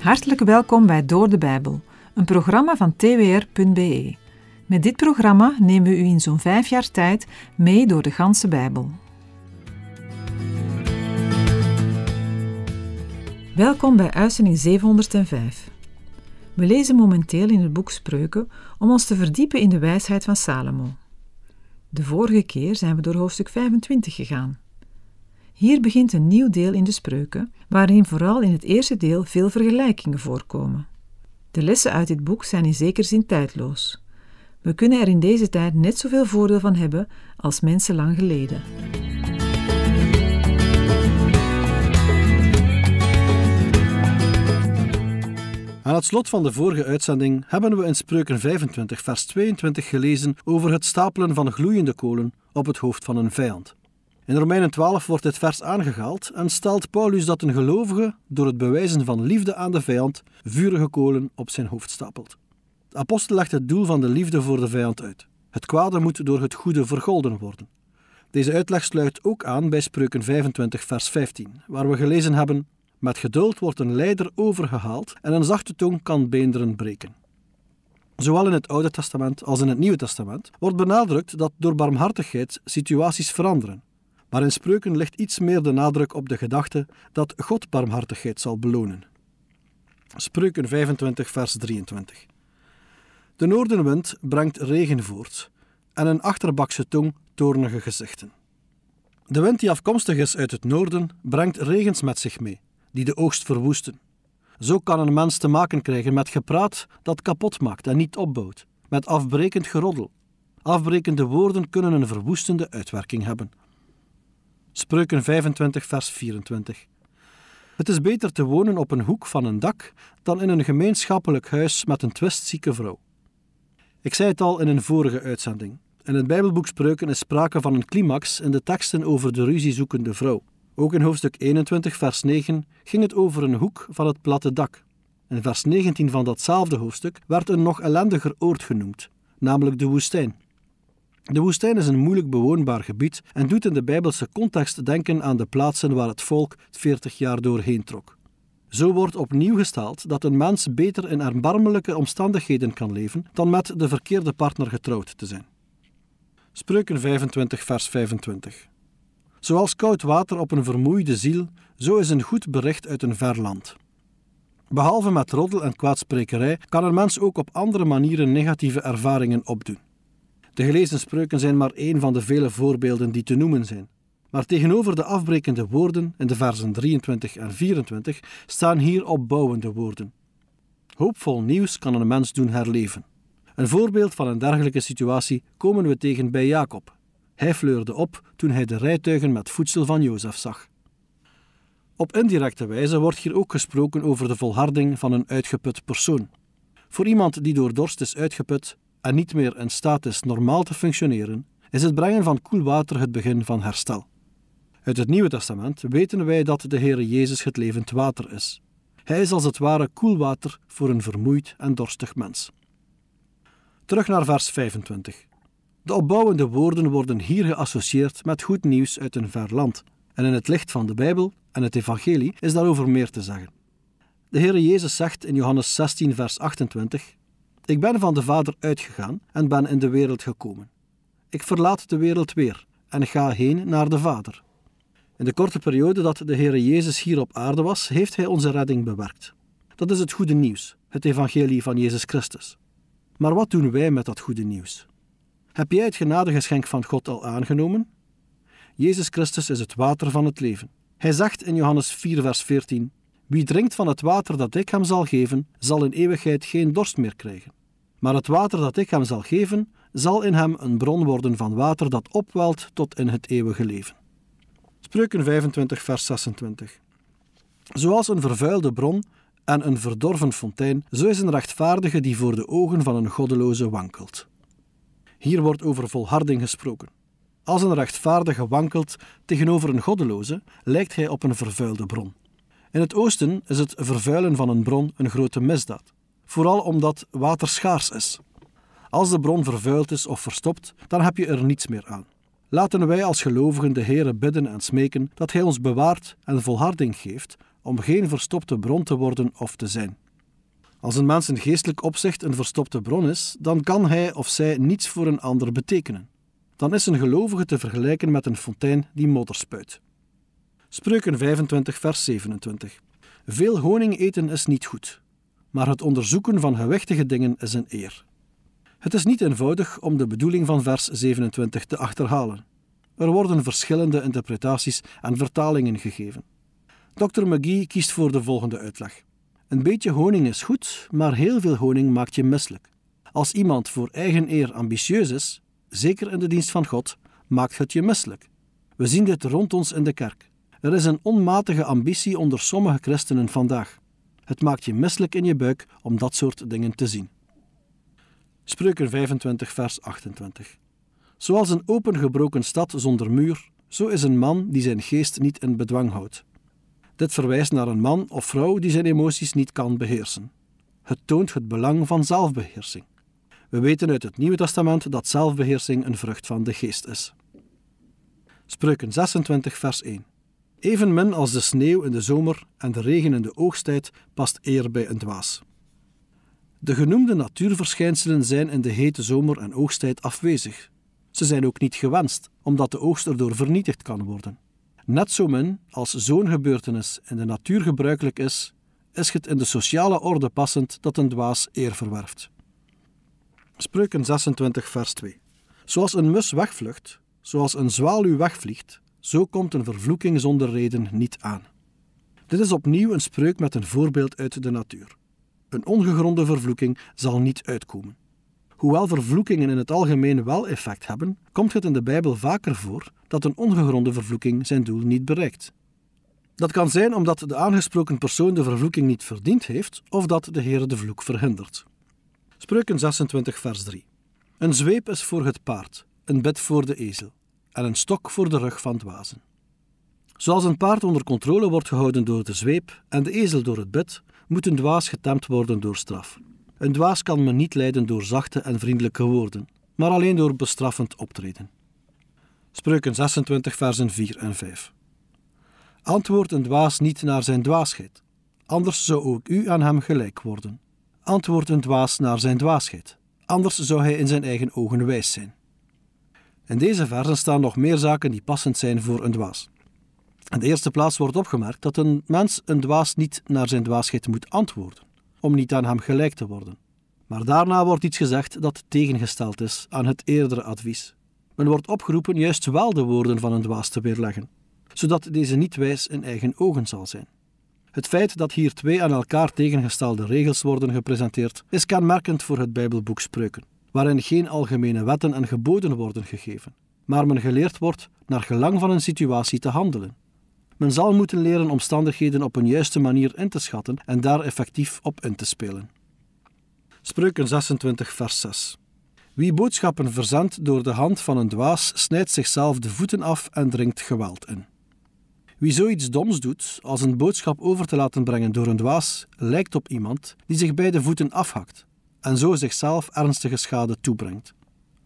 Hartelijk welkom bij Door de Bijbel, een programma van twr.be. Met dit programma nemen we u in zo'n vijf jaar tijd mee door de ganse Bijbel. Welkom bij uitzending 705. We lezen momenteel in het boek Spreuken om ons te verdiepen in de wijsheid van Salomo. De vorige keer zijn we door hoofdstuk 25 gegaan. Hier begint een nieuw deel in de spreuken, waarin vooral in het eerste deel veel vergelijkingen voorkomen. De lessen uit dit boek zijn in zekere zin tijdloos. We kunnen er in deze tijd net zoveel voordeel van hebben als mensen lang geleden. Aan het slot van de vorige uitzending hebben we in Spreuken 25, vers 22 gelezen over het stapelen van gloeiende kolen op het hoofd van een vijand. In Romeinen 12 wordt dit vers aangehaald en stelt Paulus dat een gelovige door het bewijzen van liefde aan de vijand vurige kolen op zijn hoofd stapelt. De apostel legt het doel van de liefde voor de vijand uit. Het kwade moet door het goede vergolden worden. Deze uitleg sluit ook aan bij Spreuken 25, vers 15, waar we gelezen hebben: Met geduld wordt een leider overgehaald en een zachte tong kan beenderen breken. Zowel in het Oude Testament als in het Nieuwe Testament wordt benadrukt dat door barmhartigheid situaties veranderen. Maar in spreuken ligt iets meer de nadruk op de gedachte dat God barmhartigheid zal belonen. Spreuken 25, vers 23. De noordenwind brengt regen voort en een achterbakse tong toornige gezichten. De wind die afkomstig is uit het noorden brengt regens met zich mee, die de oogst verwoesten. Zo kan een mens te maken krijgen met gepraat dat kapot maakt en niet opbouwt, met afbrekend geroddel. Afbrekende woorden kunnen een verwoestende uitwerking hebben. Spreuken 25, vers 24. Het is beter te wonen op een hoek van een dak dan in een gemeenschappelijk huis met een twistzieke vrouw. Ik zei het al in een vorige uitzending. In het Bijbelboek Spreuken is sprake van een climax in de teksten over de ruziezoekende vrouw. Ook in hoofdstuk 21, vers 9 ging het over een hoek van het platte dak. In vers 19 van datzelfde hoofdstuk werd een nog ellendiger oord genoemd, namelijk de woestijn. De woestijn is een moeilijk bewoonbaar gebied en doet in de Bijbelse context denken aan de plaatsen waar het volk 40 jaar doorheen trok. Zo wordt opnieuw gesteld dat een mens beter in erbarmelijke omstandigheden kan leven dan met de verkeerde partner getrouwd te zijn. Spreuken 25, vers 25. Zoals koud water op een vermoeide ziel, zo is een goed bericht uit een ver land. Behalve met roddel en kwaadsprekerij kan een mens ook op andere manieren negatieve ervaringen opdoen. De gelezen spreuken zijn maar één van de vele voorbeelden die te noemen zijn. Maar tegenover de afbrekende woorden in de versen 23 en 24 staan hier opbouwende woorden. Hoopvol nieuws kan een mens doen herleven. Een voorbeeld van een dergelijke situatie komen we tegen bij Jacob. Hij fleurde op toen hij de rijtuigen met voedsel van Jozef zag. Op indirecte wijze wordt hier ook gesproken over de volharding van een uitgeput persoon. Voor iemand die door dorst is uitgeput, en niet meer in staat is normaal te functioneren, is het brengen van koel water het begin van herstel. Uit het Nieuwe Testament weten wij dat de Heere Jezus het levend water is. Hij is als het ware koelwater voor een vermoeid en dorstig mens. Terug naar vers 25. De opbouwende woorden worden hier geassocieerd met goed nieuws uit een ver land. En in het licht van de Bijbel en het Evangelie is daarover meer te zeggen. De Heere Jezus zegt in Johannes 16, vers 28: ik ben van de Vader uitgegaan en ben in de wereld gekomen. Ik verlaat de wereld weer en ga heen naar de Vader. In de korte periode dat de Heere Jezus hier op aarde was, heeft Hij onze redding bewerkt. Dat is het goede nieuws, het evangelie van Jezus Christus. Maar wat doen wij met dat goede nieuws? Heb jij het genadegeschenk van God al aangenomen? Jezus Christus is het water van het leven. Hij zegt in Johannes 4, vers 14: Wie drinkt van het water dat ik hem zal geven, zal in eeuwigheid geen dorst meer krijgen. Maar het water dat ik hem zal geven, zal in hem een bron worden van water dat opwelt tot in het eeuwige leven. Spreuken 25, vers 26. Zoals een vervuilde bron en een verdorven fontein, zo is een rechtvaardige die voor de ogen van een goddeloze wankelt. Hier wordt over volharding gesproken. Als een rechtvaardige wankelt tegenover een goddeloze, lijkt hij op een vervuilde bron. In het oosten is het vervuilen van een bron een grote misdaad vooral omdat water schaars is. Als de bron vervuild is of verstopt, dan heb je er niets meer aan. Laten wij als gelovigen de Heere bidden en smeken dat Hij ons bewaart en volharding geeft om geen verstopte bron te worden of te zijn. Als een mens in geestelijk opzicht een verstopte bron is, dan kan hij of zij niets voor een ander betekenen. Dan is een gelovige te vergelijken met een fontein die modder spuit. Spreuken 25, vers 27. Veel honing eten is niet goed, maar het onderzoeken van gewichtige dingen is een eer. Het is niet eenvoudig om de bedoeling van vers 27 te achterhalen. Er worden verschillende interpretaties en vertalingen gegeven. Dr. McGee kiest voor de volgende uitleg. Een beetje honing is goed, maar heel veel honing maakt je misselijk. Als iemand voor eigen eer ambitieus is, zeker in de dienst van God, maakt het je misselijk. We zien dit rond ons in de kerk. Er is een onmatige ambitie onder sommige christenen vandaag. Het maakt je misselijk in je buik om dat soort dingen te zien. Spreuken 25, vers 28. Zoals een opengebroken stad zonder muur, zo is een man die zijn geest niet in bedwang houdt. Dit verwijst naar een man of vrouw die zijn emoties niet kan beheersen. Het toont het belang van zelfbeheersing. We weten uit het Nieuwe Testament dat zelfbeheersing een vrucht van de geest is. Spreuken 26, vers 1. Evenmin als de sneeuw in de zomer en de regen in de oogsttijd past eer bij een dwaas. De genoemde natuurverschijnselen zijn in de hete zomer en oogsttijd afwezig. Ze zijn ook niet gewenst, omdat de oogst erdoor vernietigd kan worden. Net zo min als zo'n gebeurtenis in de natuur gebruikelijk is, is het in de sociale orde passend dat een dwaas eer verwerft. Spreuken 26, vers 2. Zoals een mus wegvlucht, zoals een zwaluw wegvliegt, zo komt een vervloeking zonder reden niet aan. Dit is opnieuw een spreuk met een voorbeeld uit de natuur. Een ongegronde vervloeking zal niet uitkomen. Hoewel vervloekingen in het algemeen wel effect hebben, komt het in de Bijbel vaker voor dat een ongegronde vervloeking zijn doel niet bereikt. Dat kan zijn omdat de aangesproken persoon de vervloeking niet verdiend heeft of dat de Heer de vloek verhindert. Spreuken 26, vers 3. Een zweep is voor het paard, een bed voor de ezel en een stok voor de rug van dwazen. Zoals een paard onder controle wordt gehouden door de zweep en de ezel door het bed, moet een dwaas getemd worden door straf. Een dwaas kan men niet leiden door zachte en vriendelijke woorden, maar alleen door bestraffend optreden. Spreuken 26, versen 4 en 5. Antwoord een dwaas niet naar zijn dwaasheid, anders zou ook u aan hem gelijk worden. Antwoord een dwaas naar zijn dwaasheid, anders zou hij in zijn eigen ogen wijs zijn. In deze versen staan nog meer zaken die passend zijn voor een dwaas. In de eerste plaats wordt opgemerkt dat een mens een dwaas niet naar zijn dwaasheid moet antwoorden, om niet aan hem gelijk te worden. Maar daarna wordt iets gezegd dat tegengesteld is aan het eerdere advies. Men wordt opgeroepen juist wel de woorden van een dwaas te weerleggen, zodat deze niet wijs in eigen ogen zal zijn. Het feit dat hier twee aan elkaar tegengestelde regels worden gepresenteerd, is kenmerkend voor het Bijbelboek Spreuken waarin geen algemene wetten en geboden worden gegeven, maar men geleerd wordt naar gelang van een situatie te handelen. Men zal moeten leren omstandigheden op een juiste manier in te schatten en daar effectief op in te spelen. Spreuken 26, vers 6. Wie boodschappen verzendt door de hand van een dwaas, snijdt zichzelf de voeten af en dringt geweld in. Wie zoiets doms doet, als een boodschap over te laten brengen door een dwaas, lijkt op iemand die zich bij de voeten afhakt, en zo zichzelf ernstige schade toebrengt.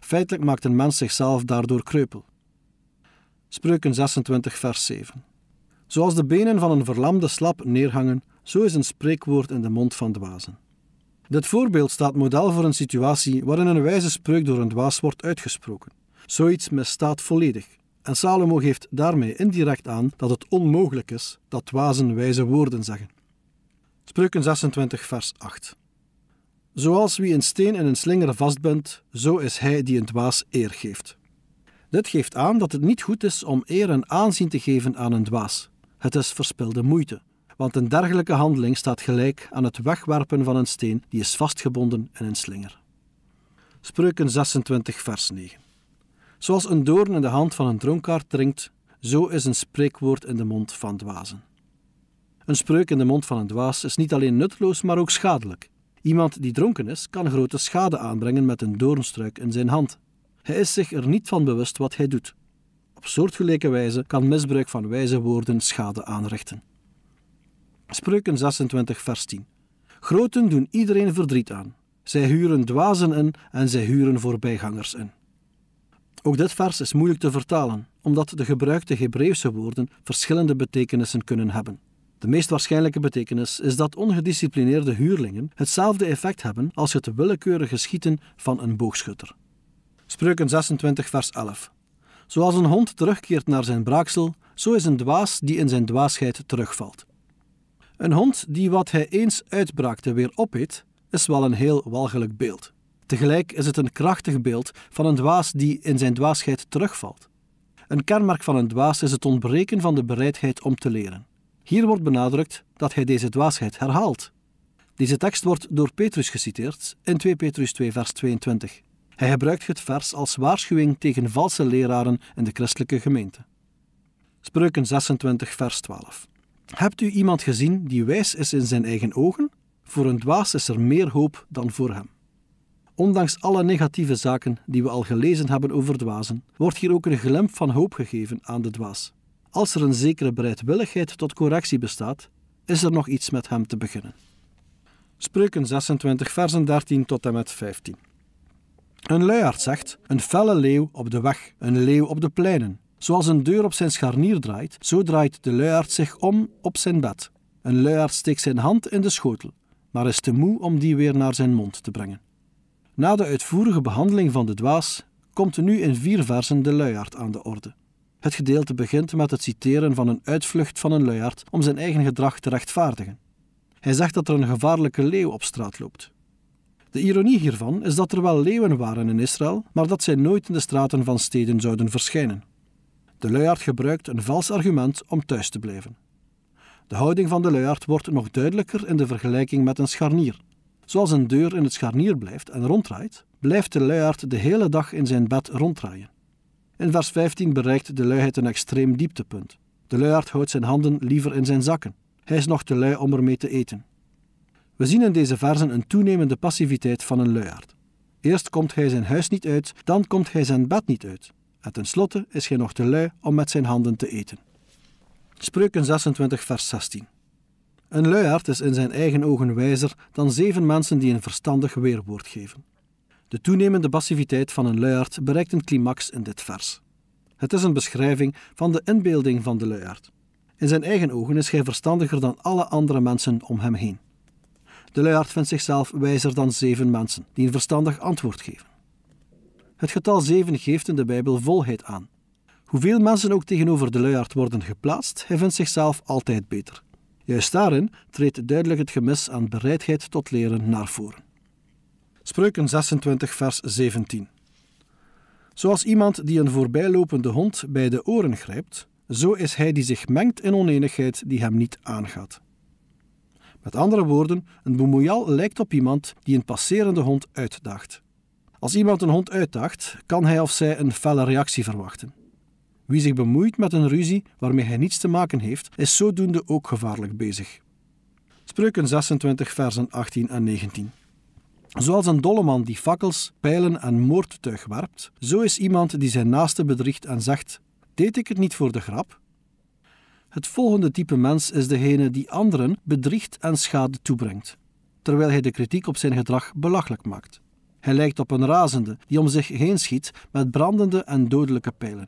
Feitelijk maakt een mens zichzelf daardoor kreupel. Spreuken 26, vers 7. Zoals de benen van een verlamde slap neerhangen, zo is een spreekwoord in de mond van dwazen. Dit voorbeeld staat model voor een situatie waarin een wijze spreuk door een dwaas wordt uitgesproken. Zoiets misstaat volledig. En Salomo geeft daarmee indirect aan dat het onmogelijk is dat dwazen wijze woorden zeggen. Spreuken 26, vers 8. Zoals wie een steen in een slinger vastbindt, zo is hij die een dwaas eer geeft. Dit geeft aan dat het niet goed is om eer en aanzien te geven aan een dwaas. Het is verspilde moeite, want een dergelijke handeling staat gelijk aan het wegwerpen van een steen die is vastgebonden in een slinger. Spreuken 26, vers 9. Zoals een doorn in de hand van een dronkaard drinkt, zo is een spreekwoord in de mond van dwazen. Een spreuk in de mond van een dwaas is niet alleen nutteloos, maar ook schadelijk. Iemand die dronken is, kan grote schade aanbrengen met een doornstruik in zijn hand. Hij is zich er niet van bewust wat hij doet. Op soortgelijke wijze kan misbruik van wijze woorden schade aanrichten. Spreuken 26, vers 10. Groten doen iedereen verdriet aan. Zij huren dwazen in en zij huren voorbijgangers in. Ook dit vers is moeilijk te vertalen, omdat de gebruikte Hebreeuwse woorden verschillende betekenissen kunnen hebben. De meest waarschijnlijke betekenis is dat ongedisciplineerde huurlingen hetzelfde effect hebben als het willekeurige schieten van een boogschutter. Spreuken 26, vers 11. Zoals een hond terugkeert naar zijn braaksel, zo is een dwaas die in zijn dwaasheid terugvalt. Een hond die wat hij eens uitbraakte weer opeet, is wel een heel walgelijk beeld. Tegelijk is het een krachtig beeld van een dwaas die in zijn dwaasheid terugvalt. Een kenmerk van een dwaas is het ontbreken van de bereidheid om te leren. Hier wordt benadrukt dat hij deze dwaasheid herhaalt. Deze tekst wordt door Petrus geciteerd in 2 Petrus 2, vers 22. Hij gebruikt het vers als waarschuwing tegen valse leraren in de christelijke gemeente. Spreuken 26, vers 12. Hebt u iemand gezien die wijs is in zijn eigen ogen? Voor een dwaas is er meer hoop dan voor hem. Ondanks alle negatieve zaken die we al gelezen hebben over dwazen, wordt hier ook een glimp van hoop gegeven aan de dwaas. Als er een zekere bereidwilligheid tot correctie bestaat, is er nog iets met hem te beginnen. Spreuken 26, versen 13 tot en met 15. Een luiaard zegt: Een felle leeuw op de weg, een leeuw op de pleinen. Zoals een deur op zijn scharnier draait, zo draait de luiaard zich om op zijn bed. Een luiaard steekt zijn hand in de schotel, maar is te moe om die weer naar zijn mond te brengen. Na de uitvoerige behandeling van de dwaas komt nu in vier versen de luiaard aan de orde. Het gedeelte begint met het citeren van een uitvlucht van een luiaard om zijn eigen gedrag te rechtvaardigen. Hij zegt dat er een gevaarlijke leeuw op straat loopt. De ironie hiervan is dat er wel leeuwen waren in Israël, maar dat zij nooit in de straten van steden zouden verschijnen. De luiaard gebruikt een vals argument om thuis te blijven. De houding van de luiaard wordt nog duidelijker in de vergelijking met een scharnier. Zoals een deur in het scharnier blijft en ronddraait, blijft de luiaard de hele dag in zijn bed ronddraaien. In vers 15 bereikt de luiheid een extreem dieptepunt. De luiaard houdt zijn handen liever in zijn zakken. Hij is nog te lui om ermee te eten. We zien in deze verzen een toenemende passiviteit van een luiaard. Eerst komt hij zijn huis niet uit, dan komt hij zijn bed niet uit. En tenslotte is hij nog te lui om met zijn handen te eten. Spreuken 26, vers 16. Een luiaard is in zijn eigen ogen wijzer dan zeven mensen die een verstandig weerwoord geven. De toenemende passiviteit van een luiaard bereikt een climax in dit vers. Het is een beschrijving van de inbeelding van de luiaard. In zijn eigen ogen is hij verstandiger dan alle andere mensen om hem heen. De luiaard vindt zichzelf wijzer dan zeven mensen die een verstandig antwoord geven. Het getal zeven geeft in de Bijbel volheid aan. Hoeveel mensen ook tegenover de luiaard worden geplaatst, hij vindt zichzelf altijd beter. Juist daarin treedt duidelijk het gemis aan bereidheid tot leren naar voren. Spreuken 26, vers 17. Zoals iemand die een voorbijlopende hond bij de oren grijpt, zo is hij die zich mengt in onenigheid die hem niet aangaat. Met andere woorden, een boemoejal lijkt op iemand die een passerende hond uitdaagt. Als iemand een hond uitdaagt, kan hij of zij een felle reactie verwachten. Wie zich bemoeit met een ruzie waarmee hij niets te maken heeft, is zodoende ook gevaarlijk bezig. Spreuken 26, versen 18 en 19. Zoals een dolleman die fakkels, pijlen en moordtuig werpt, zo is iemand die zijn naaste bedriegt en zegt: Deed ik het niet voor de grap? Het volgende type mens is degene die anderen bedriegt en schade toebrengt, terwijl hij de kritiek op zijn gedrag belachelijk maakt. Hij lijkt op een razende die om zich heen schiet met brandende en dodelijke pijlen.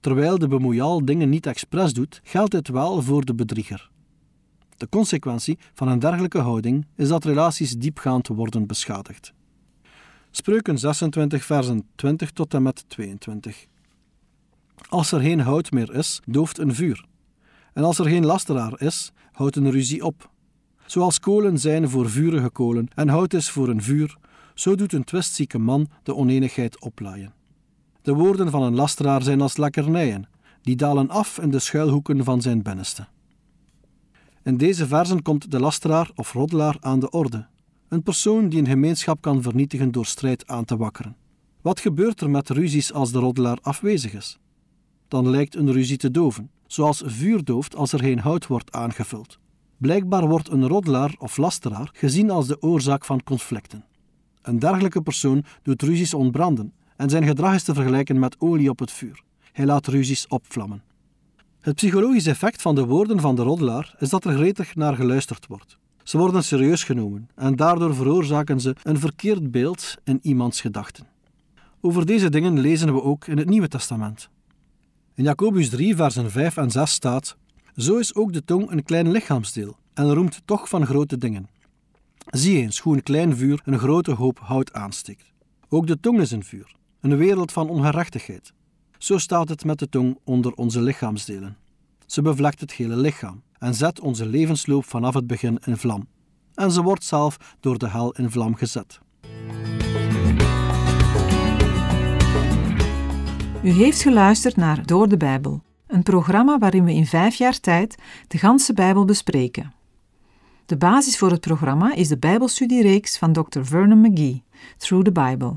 Terwijl de bemoeial dingen niet expres doet, geldt dit wel voor de bedrieger. De consequentie van een dergelijke houding is dat relaties diepgaand worden beschadigd. Spreuken 26, versen 20 tot en met 22. Als er geen hout meer is, dooft een vuur. En als er geen lasteraar is, houdt een ruzie op. Zoals kolen zijn voor vurige kolen en hout is voor een vuur, zo doet een twistzieke man de onenigheid oplaaien. De woorden van een lasteraar zijn als lekkernijen, die dalen af in de schuilhoeken van zijn binnenste. In deze verzen komt de lasteraar of roddelaar aan de orde. Een persoon die een gemeenschap kan vernietigen door strijd aan te wakkeren. Wat gebeurt er met ruzies als de roddelaar afwezig is? Dan lijkt een ruzie te doven, zoals vuur dooft als er geen hout wordt aangevuld. Blijkbaar wordt een roddelaar of lasteraar gezien als de oorzaak van conflicten. Een dergelijke persoon doet ruzies ontbranden en zijn gedrag is te vergelijken met olie op het vuur. Hij laat ruzies opvlammen. Het psychologisch effect van de woorden van de roddelaar is dat er gretig naar geluisterd wordt. Ze worden serieus genomen en daardoor veroorzaken ze een verkeerd beeld in iemands gedachten. Over deze dingen lezen we ook in het Nieuwe Testament. In Jacobus 3, versen 5 en 6 staat: Zo is ook de tong een klein lichaamsdeel en roemt toch van grote dingen. Zie eens hoe een klein vuur een grote hoop hout aansteekt. Ook de tong is een vuur, een wereld van ongerechtigheid. Zo staat het met de tong onder onze lichaamsdelen. Ze bevlekt het hele lichaam en zet onze levensloop vanaf het begin in vlam. En ze wordt zelf door de hel in vlam gezet. U heeft geluisterd naar Door de Bijbel, een programma waarin we in vijf jaar tijd de ganse Bijbel bespreken. De basis voor het programma is de Bijbelstudiereeks van Dr. Vernon McGee, Through the Bible.